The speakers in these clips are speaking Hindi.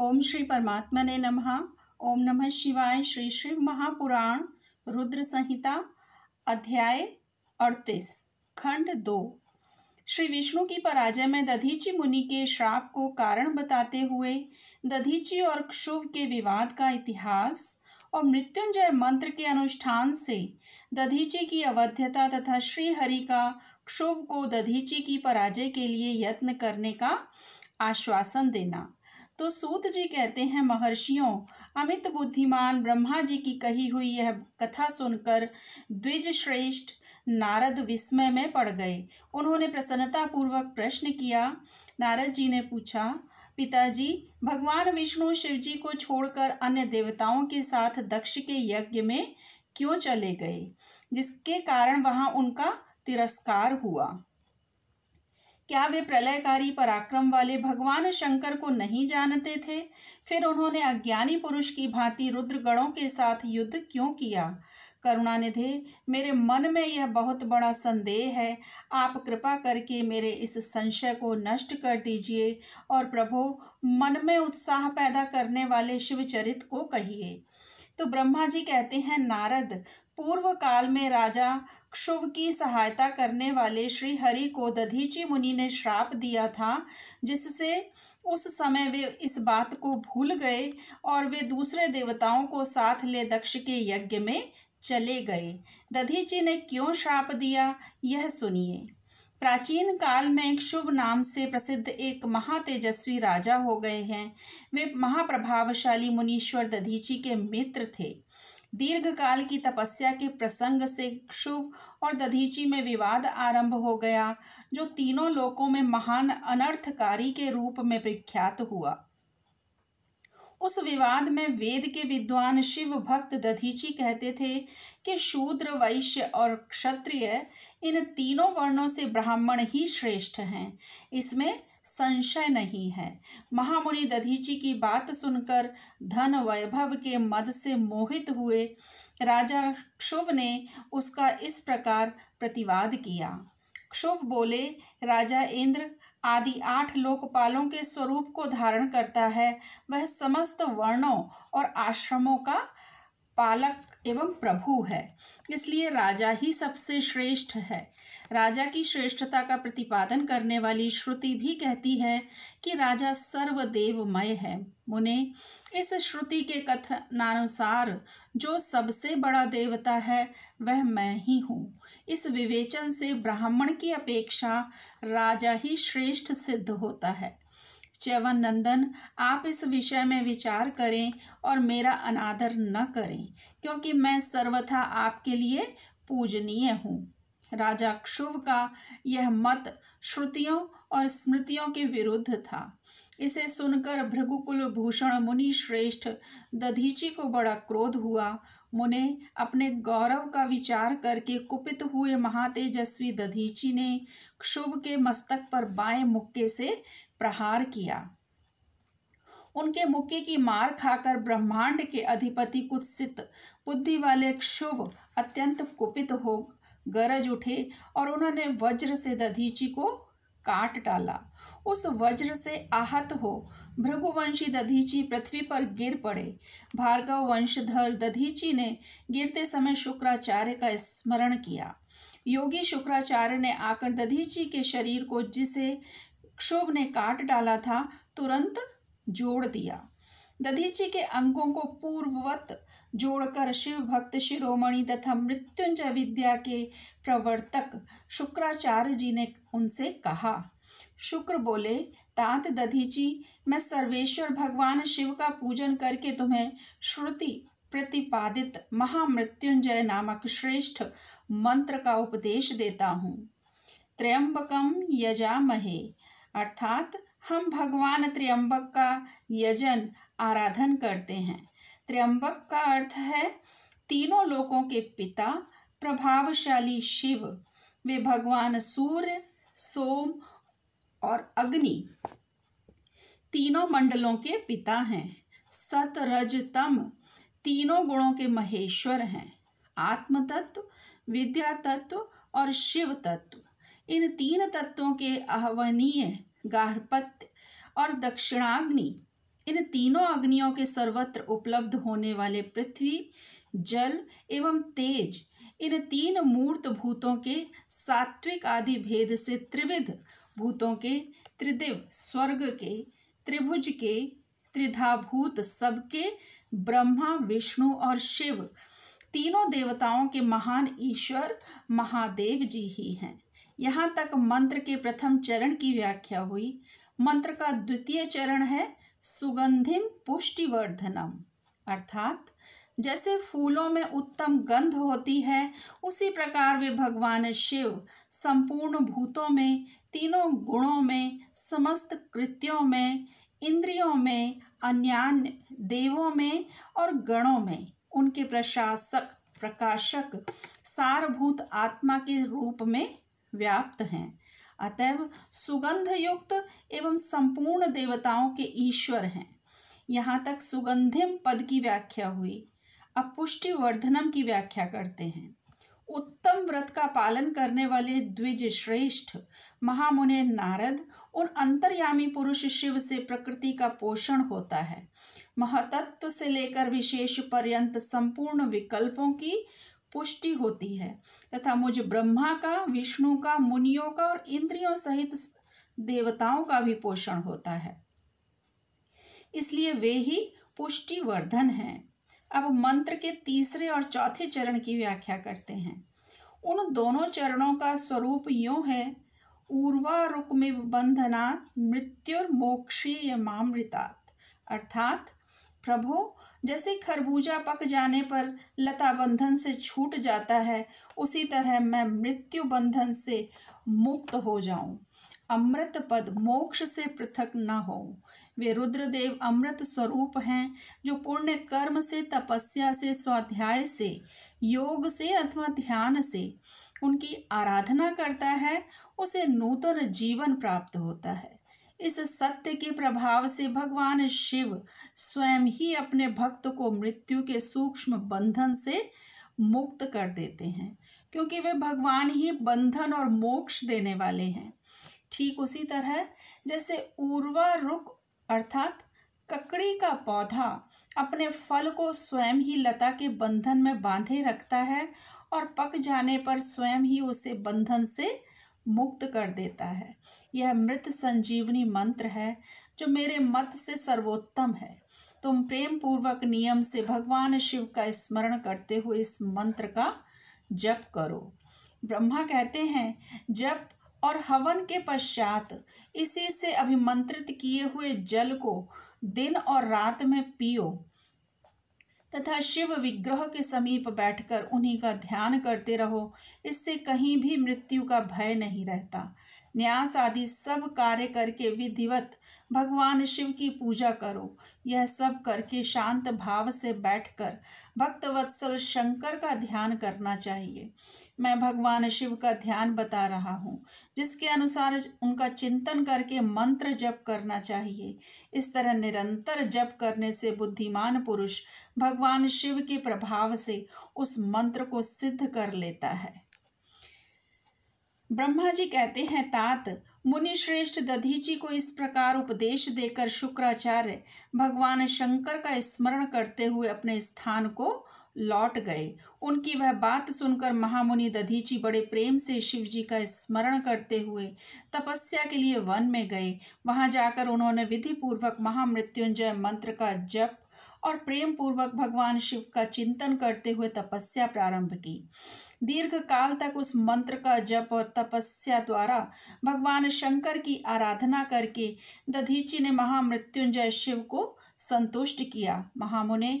ओम श्री परमात्मा ने नमः ओम नमः शिवाय श्री शिव महापुराण रुद्र संहिता अध्याय अड़तीस खंड दो श्री विष्णु की पराजय में दधीची मुनि के श्राप को कारण बताते हुए दधीची और क्षुभ के विवाद का इतिहास और मृत्युंजय मंत्र के अनुष्ठान से दधीची की अवध्यता तथा श्रीहरि का क्षुभ को दधीची की पराजय के लिए यत्न करने का आश्वासन देना तो सूत जी कहते हैं महर्षियों अमित बुद्धिमान ब्रह्मा जी की कही हुई यह कथा सुनकर द्विज श्रेष्ठ नारद विस्मय में पड़ गए उन्होंने प्रसन्नतापूर्वक प्रश्न किया नारद जी ने पूछा पिताजी भगवान विष्णु शिव जी को छोड़कर अन्य देवताओं के साथ दक्ष के यज्ञ में क्यों चले गए जिसके कारण वहां उनका तिरस्कार हुआ क्या वे प्रलयकारी पराक्रम वाले भगवान शंकर को नहीं जानते थे फिर उन्होंने अज्ञानी पुरुष की भांति रुद्रगणों के साथ युद्ध क्यों किया करुणानिधि मेरे मन में यह बहुत बड़ा संदेह है आप कृपा करके मेरे इस संशय को नष्ट कर दीजिए और प्रभु मन में उत्साह पैदा करने वाले शिवचरित को कहिए तो ब्रह्मा जी कहते हैं नारद पूर्व काल में राजा क्षुभ की सहायता करने वाले श्री हरि को दधीची मुनि ने श्राप दिया था जिससे उस समय वे इस बात को भूल गए और वे दूसरे देवताओं को साथ ले दक्ष के यज्ञ में चले गए दधीची ने क्यों श्राप दिया यह सुनिए प्राचीन काल में एक शुभ नाम से प्रसिद्ध एक महातेजस्वी राजा हो गए हैं वे महाप्रभावशाली मुनीश्वर दधीची के मित्र थे दीर्घ काल की तपस्या के प्रसंग से क्षुभ और दधीची में विवाद आरंभ हो गया जो तीनों लोकों में महान अनर्थकारी के रूप में प्रख्यात हुआ उस विवाद में वेद के विद्वान शिव भक्त दधीची कहते थे कि शूद्र वैश्य और क्षत्रिय इन तीनों वर्णों से ब्राह्मण ही श्रेष्ठ हैं इसमें संशय नहीं है महामुनि दधीची की बात सुनकर धन वैभव के मद से मोहित हुए राजा क्षुभ ने उसका इस प्रकार प्रतिवाद किया क्षुभ बोले राजा इंद्र आदि आठ लोकपालों के स्वरूप को धारण करता है वह समस्त वर्णों और आश्रमों का पालक एवं प्रभु है इसलिए राजा ही सबसे श्रेष्ठ है राजा की श्रेष्ठता का प्रतिपादन करने वाली श्रुति भी कहती है कि राजा सर्वदेवमय है मुने इस श्रुति के कथनानुसार जो सबसे बड़ा देवता है वह मैं ही हूँ इस विवेचन से ब्राह्मण की अपेक्षा राजा ही श्रेष्ठ सिद्ध होता है च्यवन नंदन आप इस विषय में विचार करें और मेरा अनादर न करें क्योंकि मैं सर्वथा आपके लिए पूजनीय हूँ राजा क्षुभ का यह मत श्रुतियों और स्मृतियों के विरुद्ध था इसे सुनकर भृगुकुल भूषण मुनि श्रेष्ठ दधीची को बड़ा क्रोध हुआ मुने अपने गौरव का विचार करके कुपित हुए महातेजस्वी दधीची ने क्षुभ के मस्तक पर बाएं मुक्के से प्रहार किया उनके मुक्के की मार खाकर ब्रह्मांड के अधिपति कुत्सित बुद्धि वाले क्षुभ अत्यंत कुपित हो गरज उठे और उन्होंने वज्र से दधीची को काट डाला उस वज्र से आहत हो भृगुवंशी दधीची पृथ्वी पर गिर पड़े भार्गव वंशधर दधीची ने गिरते समय शुक्राचार्य का स्मरण किया योगी शुक्राचार्य ने आकर दधीची के शरीर को जिसे क्षोभ ने काट डाला था तुरंत जोड़ दिया दधीची के अंगों को पूर्ववत जोड़कर शिव भक्त शिरोमणि तथा मृत्युंजय विद्या के प्रवर्तक शुक्राचार्य जी ने उनसे कहा शुक्र बोले तात दधीची मैं सर्वेश्वर भगवान शिव का पूजन करके तुम्हें श्रुति प्रतिपादित महामृत्युंजय नामक श्रेष्ठ मंत्र का उपदेश देता हूँ त्र्यंबकम यजामहे अर्थात हम भगवान त्र्यंबक का यजन आराधन करते हैं त्र्यंबक का अर्थ है तीनों लोकों के पिता प्रभावशाली शिव वे भगवान सूर्य सोम और अग्नि तीनों मंडलों के पिता हैं सत रज तम तीनों गुणों के महेश्वर हैं आत्म तत्व विद्या तत्व और शिव तत्व इन तीन तत्वों के आह्वनीय गार्हपत्य और दक्षिणाग्नि इन तीनों अग्नियों के सर्वत्र उपलब्ध होने वाले पृथ्वी जल एवं तेज इन तीन मूर्त भूतों के सात्विक आदि भेद से त्रिविध भूतों के त्रिदेव स्वर्ग के त्रिभुज के त्रिधाभूत सबके ब्रह्मा विष्णु और शिव तीनों देवताओं के महान ईश्वर महादेव जी ही हैं यहाँ तक मंत्र के प्रथम चरण की व्याख्या हुई मंत्र का द्वितीय चरण है सुगंधिम पुष्टिवर्धनम अर्थात जैसे फूलों में उत्तम गंध होती है उसी प्रकार वे भगवान शिव संपूर्ण भूतों में तीनों गुणों में समस्त कृत्यों में इंद्रियों में अन्यान्य देवों में और गणों में उनके प्रशासक प्रकाशक सारभूत आत्मा के रूप में व्याप्त हैं अतएव सुगंध युक्त एवं संपूर्ण देवताओं के ईश्वर हैं यहाँ तक सुगंधिम पद की व्याख्या हुई अब पुष्टि वर्धनम की व्याख्या करते हैं उत्तम व्रत का पालन करने वाले द्विज श्रेष्ठ महामुनि नारद उन अंतर्यामी पुरुष शिव से प्रकृति का पोषण होता है महतत्व से लेकर विशेष पर्यंत संपूर्ण विकल्पों की पुष्टि होती है तथा मुझ ब्रह्मा का विष्णु का मुनियों का और इंद्रियों सहित देवताओं का भी पोषण होता है इसलिए वे ही वर्धन हैं अब मंत्र के तीसरे और चौथे चरण की व्याख्या करते हैं उन दोनों चरणों का स्वरूप यो है उर्वारुक में बंधनात् मृत्युर मोक्षीय मामृतात् अर्थात प्रभो जैसे खरबूजा पक जाने पर लता बंधन से छूट जाता है उसी तरह मैं मृत्यु बंधन से मुक्त हो जाऊं अमृत पद मोक्ष से पृथक न हो वे रुद्रदेव अमृत स्वरूप हैं जो पुण्य कर्म से तपस्या से स्वाध्याय से योग से अथवा ध्यान से उनकी आराधना करता है उसे नूतन जीवन प्राप्त होता है इस सत्य के प्रभाव से भगवान शिव स्वयं ही अपने भक्त को मृत्यु के सूक्ष्म बंधन से मुक्त कर देते हैं क्योंकि वे भगवान ही बंधन और मोक्ष देने वाले हैं ठीक उसी तरह जैसे उर्वा रुक अर्थात ककड़ी का पौधा अपने फल को स्वयं ही लता के बंधन में बांधे रखता है और पक जाने पर स्वयं ही उसे बंधन से मुक्त कर देता है यह मृत संजीवनी मंत्र है जो मेरे मत से सर्वोत्तम है तुम प्रेम पूर्वक नियम से भगवान शिव का स्मरण करते हुए इस मंत्र का जप करो ब्रह्मा कहते हैं जप और हवन के पश्चात इसी से अभिमंत्रित किए हुए जल को दिन और रात में पियो तथा शिव विग्रह के समीप बैठकर उन्हीं का ध्यान करते रहो इससे कहीं भी मृत्यु का भय नहीं रहता न्यास आदि सब कार्य करके विधिवत भगवान शिव की पूजा करो यह सब करके शांत भाव से बैठकर भक्त वत्सल शंकर का ध्यान करना चाहिए मैं भगवान शिव का ध्यान बता रहा हूँ जिसके अनुसार उनका चिंतन करके मंत्र जप करना चाहिए इस तरह निरंतर जप करने से बुद्धिमान पुरुष भगवान शिव के प्रभाव से उस मंत्र को सिद्ध कर लेता है ब्रह्मा जी कहते हैं तात मुनि श्रेष्ठ दधीची को इस प्रकार उपदेश देकर शुक्राचार्य भगवान शंकर का स्मरण करते हुए अपने स्थान को लौट गए उनकी वह बात सुनकर महामुनि दधीची बड़े प्रेम से शिव जी का स्मरण करते हुए तपस्या के लिए वन में गए वहां जाकर उन्होंने विधि पूर्वक महामृत्युंजय मंत्र का जप और प्रेम पूर्वक भगवान शिव का चिंतन करते हुए तपस्या प्रारंभ की दीर्घ काल तक उस मंत्र का जप और तपस्या द्वारा भगवान शंकर की आराधना करके दधीची ने महामृत्युंजय शिव को संतुष्ट किया महामुने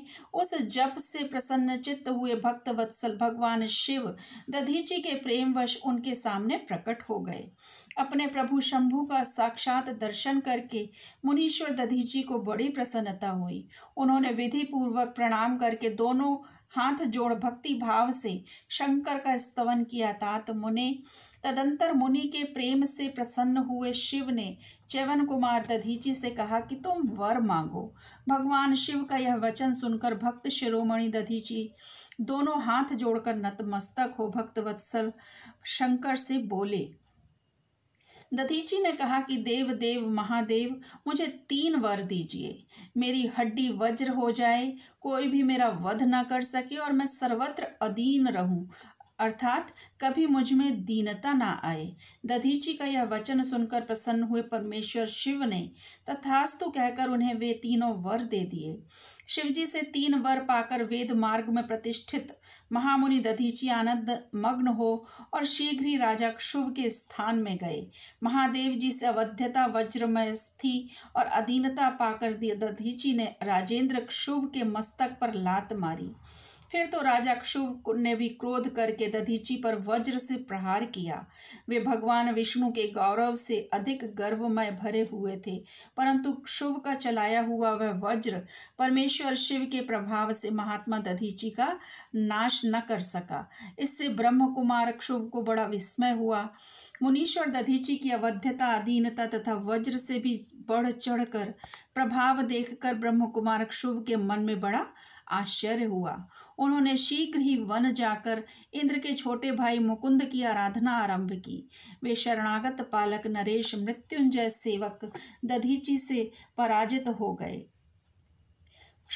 उस जप से प्रसन्न चित्त हुए भक्त वत्सल भगवान शिव दधीची के प्रेमवश उनके सामने प्रकट हो गए अपने प्रभु शंभु का साक्षात दर्शन करके मुनीश्वर दधीची को बड़ी प्रसन्नता हुई उन्होंने विधि पूर्वक प्रणाम करके दोनों हाथ जोड़ भक्ति भाव से शंकर का स्तवन किया तात मुने तदंतर मुनि के प्रेम से प्रसन्न हुए शिव ने चैवन कुमार दधीची से कहा कि तुम वर मांगो भगवान शिव का यह वचन सुनकर भक्त शिरोमणि दधीची दोनों हाथ जोड़कर नतमस्तक हो भक्तवत्सल शंकर से बोले दधीची ने कहा कि देव देव महादेव मुझे तीन वर दीजिए मेरी हड्डी वज्र हो जाए कोई भी मेरा वध न कर सके और मैं सर्वत्र अधीन रहूं अर्थात कभी मुझ में दीनता ना आए दधीची का यह वचन सुनकर प्रसन्न हुए परमेश्वर शिव ने तथास्तु कहकर उन्हें वे तीनों वर दे दिए शिवजी से तीन वर पाकर वेद मार्ग में प्रतिष्ठित महामुनि दधीची आनंद मग्न हो और शीघ्र ही राजा क्षुभ के स्थान में गए महादेव जी से अवध्यता वज्रमय स्थी और अधीनता पाकर दधीची ने राजेंद्र क्षुभ के मस्तक पर लात मारी फिर तो राजा क्षुभ ने भी क्रोध करके दधीची पर वज्र से प्रहार किया वे भगवान विष्णु के गौरव से अधिक गर्वमय भरे हुए थे परंतु क्षुभ का चलाया हुआ वह वज्र परमेश्वर शिव के प्रभाव से महात्मा दधीची का नाश न कर सका इससे ब्रह्म कुमार क्षुभ को बड़ा विस्मय हुआ मुनीश्वर दधीची की अवध्यता अधीनता तथा वज्र से भी बढ़ चढ़कर प्रभाव देखकर ब्रह्म कुमार क्षुभ के मन में बड़ा आश्चर्य हुआ उन्होंने शीघ्र ही वन जाकर इंद्र के छोटे भाई मुकुंद की आराधना आरंभ की वे शरणागत पालक नरेश मृत्युंजय सेवक दधीची से पराजित हो गए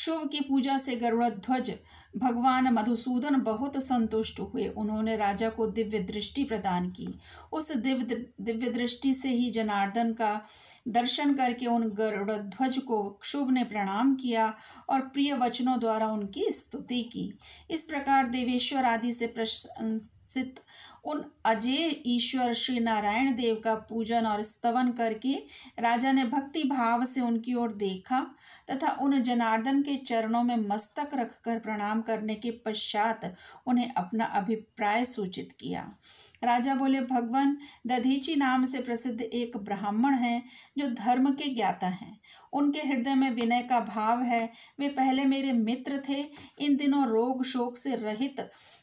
शुभ की पूजा से गरुड़ध्वज भगवान मधुसूदन बहुत संतुष्ट हुए उन्होंने राजा को दिव्य दृष्टि प्रदान की उस दिव्य दिव्य दृष्टि से ही जनार्दन का दर्शन करके उन गरुड़ध्वज को क्षुभ ने प्रणाम किया और प्रिय वचनों द्वारा उनकी स्तुति की इस प्रकार देवेश्वर आदि से प्रशंस स्थित उन अजय ईश्वर श्री नारायण देव का पूजन और स्तवन करके राजा ने भक्ति भाव से उनकी ओर देखा तथा उन जनार्दन के चरणों में मस्तक रखकर प्रणाम करने के पश्चात उन्हें अपना अभिप्राय सूचित किया राजा बोले भगवान दधीची नाम से प्रसिद्ध एक ब्राह्मण हैं जो धर्म के ज्ञाता हैं उनके हृदय में विनय का भाव है वे पहले मेरे मित्र थे इन दिनों रोग शोक से रहित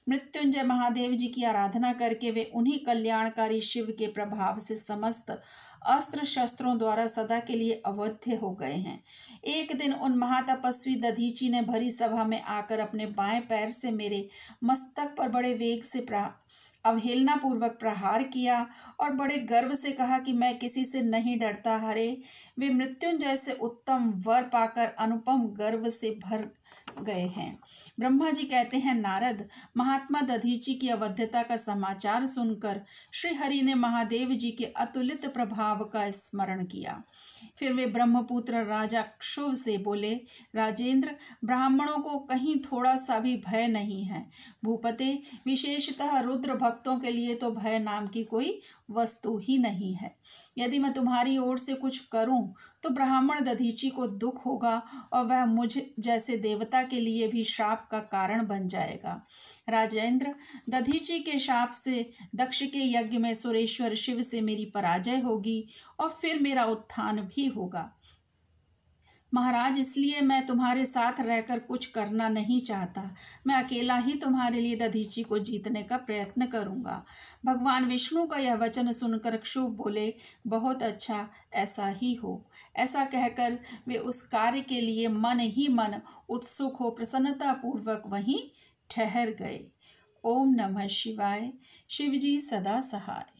मृत्युंजय महादेव जी की आराधना करके वे उन्हीं कल्याणकारी शिव के प्रभाव से समस्त अस्त्र शस्त्रों द्वारा सदा के लिए अवध्य हो गए हैं एक दिन उन महातपस्वी दधीची ने भरी सभा में आकर अपने बाएं पैर से मेरे मस्तक पर बड़े वेग से प्रा अवहेलना पूर्वक प्रहार किया और बड़े गर्व से कहा कि मैं किसी से नहीं डरता हरे वे मृत्युंजय से उत्तम वर पाकर अनुपम गर्व से भर गए हैं ब्रह्मा जी कहते हैं नारद महात्मा दधीची की अवध्यता का समाचार सुनकर श्री हरि ने महादेव जी के अतुलित प्रभाव का स्मरण किया फिर वे ब्रह्मपुत्र राजा क्षुभ से बोले राजेंद्र ब्राह्मणों को कहीं थोड़ा सा भी भय नहीं है भूपते विशेषतः रुद्र भक्तों के लिए तो भय नाम की कोई वस्तु ही नहीं है यदि मैं तुम्हारी ओर से कुछ करूं तो ब्राह्मण दधीची को दुख होगा और वह मुझ जैसे देवता के लिए भी श्राप का कारण बन जाएगा राजेंद्र दधीची के श्राप से दक्ष के यज्ञ में सुरेश्वर शिव से मेरी पराजय होगी और फिर मेरा उत्थान भी होगा महाराज इसलिए मैं तुम्हारे साथ रहकर कुछ करना नहीं चाहता मैं अकेला ही तुम्हारे लिए दधीची को जीतने का प्रयत्न करूंगा भगवान विष्णु का यह वचन सुनकर क्षुभ बोले बहुत अच्छा ऐसा ही हो ऐसा कहकर वे उस कार्य के लिए मन ही मन उत्सुक हो प्रसन्नतापूर्वक वहीं ठहर गए ओम नमः शिवाय शिवजी सदा सहाय